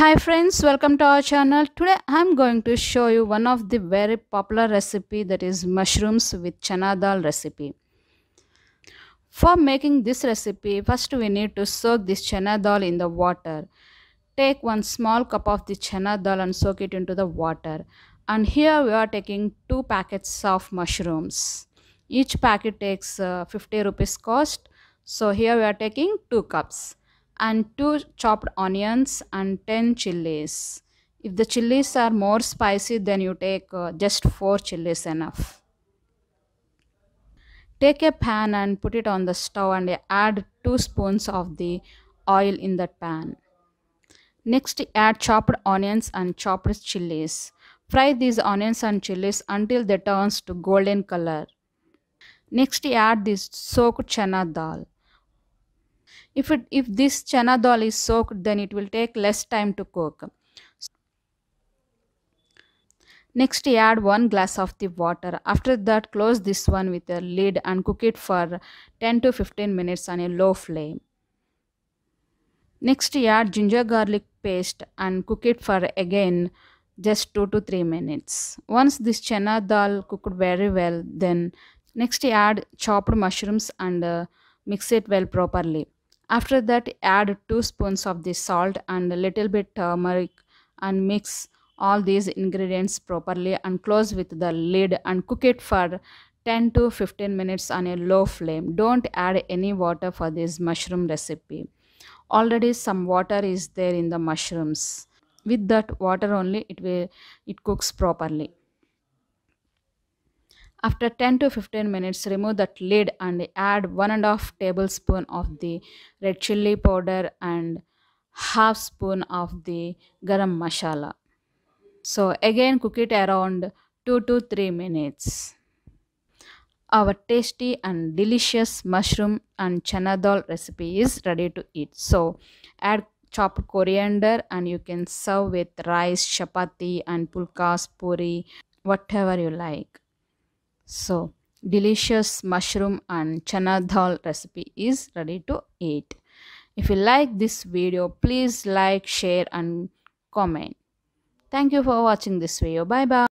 hi friends welcome to our channel today i'm going to show you one of the very popular recipe that is mushrooms with chana dal recipe for making this recipe first we need to soak this chana dal in the water take one small cup of the chana dal and soak it into the water and here we are taking two packets of mushrooms each packet takes uh, 50 rupees cost so here we are taking two cups and 2 chopped onions and 10 chilies. If the chilies are more spicy then you take uh, just 4 chilies enough. Take a pan and put it on the stove and add 2 spoons of the oil in that pan. Next add chopped onions and chopped chilies. Fry these onions and chilies until they turns to golden color. Next add this soaked chana dal. If, it, if this chana dal is soaked, then it will take less time to cook. Next add 1 glass of the water. After that close this one with a lid and cook it for 10 to 15 minutes on a low flame. Next add ginger garlic paste and cook it for again just 2 to 3 minutes. Once this chana dal cooked very well then next add chopped mushrooms and uh, mix it well properly. After that add 2 spoons of the salt and a little bit turmeric and mix all these ingredients properly and close with the lid and cook it for 10 to 15 minutes on a low flame. Don't add any water for this mushroom recipe. Already some water is there in the mushrooms. With that water only it will it cooks properly. After 10 to 15 minutes, remove that lid and add 1 and half tablespoon of the red chili powder and half spoon of the garam masala. So again cook it around 2 to 3 minutes. Our tasty and delicious mushroom and chana dal recipe is ready to eat. So add chopped coriander and you can serve with rice, chapati and pulkas, puri, whatever you like. So delicious mushroom and chana dal recipe is ready to eat. If you like this video, please like, share and comment. Thank you for watching this video. Bye bye.